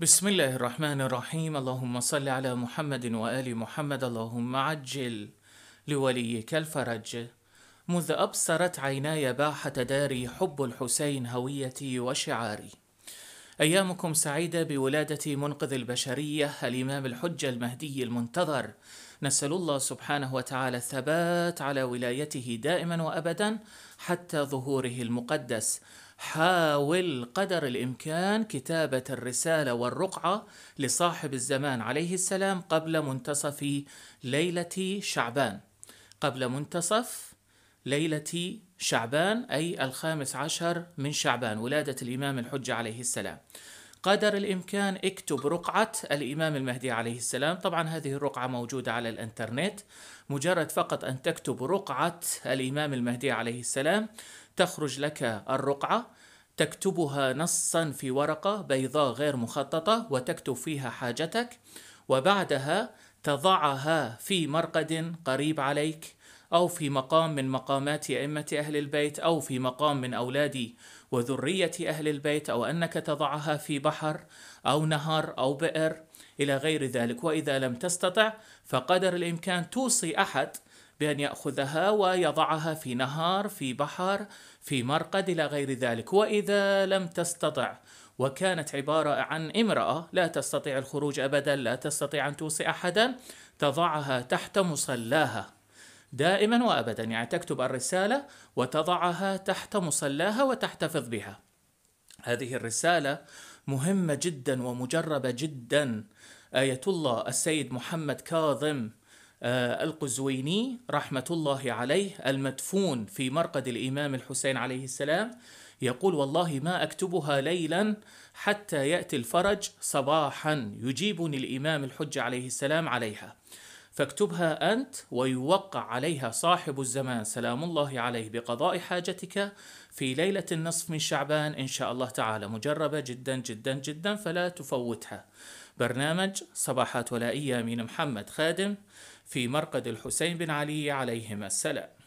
بسم الله الرحمن الرحيم اللهم صل على محمد وآل محمد اللهم عجل لوليك الفرج مذ أبصرت عيناي باحة داري حب الحسين هويتي وشعاري أيامكم سعيدة بولادة منقذ البشرية الإمام الحجة المهدي المنتظر نسأل الله سبحانه وتعالى الثبات على ولايته دائما وأبدا حتى ظهوره المقدس حاول قدر الإمكان كتابة الرسالة والرقعة لصاحب الزمان عليه السلام قبل منتصف ليلة شعبان قبل منتصف ليلة شعبان أي الخامس عشر من شعبان ولادة الإمام الحجة عليه السلام قدر الإمكان اكتب رقعة الإمام المهدي عليه السلام طبعا هذه الرقعة موجودة على الإنترنت مجرد فقط أن تكتب رقعة الإمام المهدي عليه السلام تخرج لك الرقعة تكتبها نصا في ورقة بيضاء غير مخططة وتكتب فيها حاجتك وبعدها تضعها في مرقد قريب عليك أو في مقام من مقامات أئمة أهل البيت أو في مقام من أولاد وذرية أهل البيت أو أنك تضعها في بحر أو نهر أو بئر إلى غير ذلك وإذا لم تستطع فقدر الإمكان توصي أحد بأن يأخذها ويضعها في نهار في بحر في مرقد إلى غير ذلك وإذا لم تستطع وكانت عبارة عن امرأة لا تستطيع الخروج أبدا لا تستطيع أن توصي أحدا تضعها تحت مصلاها دائما وأبدا يعني تكتب الرسالة وتضعها تحت مصلاها وتحتفظ بها هذه الرسالة مهمة جدا ومجربة جدا آية الله السيد محمد كاظم آه، القزويني رحمة الله عليه المدفون في مرقد الإمام الحسين عليه السلام يقول والله ما أكتبها ليلا حتى يأتي الفرج صباحا يجيبني الإمام الحج عليه السلام عليها فاكتبها أنت ويوقع عليها صاحب الزمان سلام الله عليه بقضاء حاجتك في ليلة النصف من شعبان إن شاء الله تعالى مجربة جدا جدا جدا فلا تفوتها برنامج صباحات ولائية من محمد خادم في مرقد الحسين بن علي عليهما السلام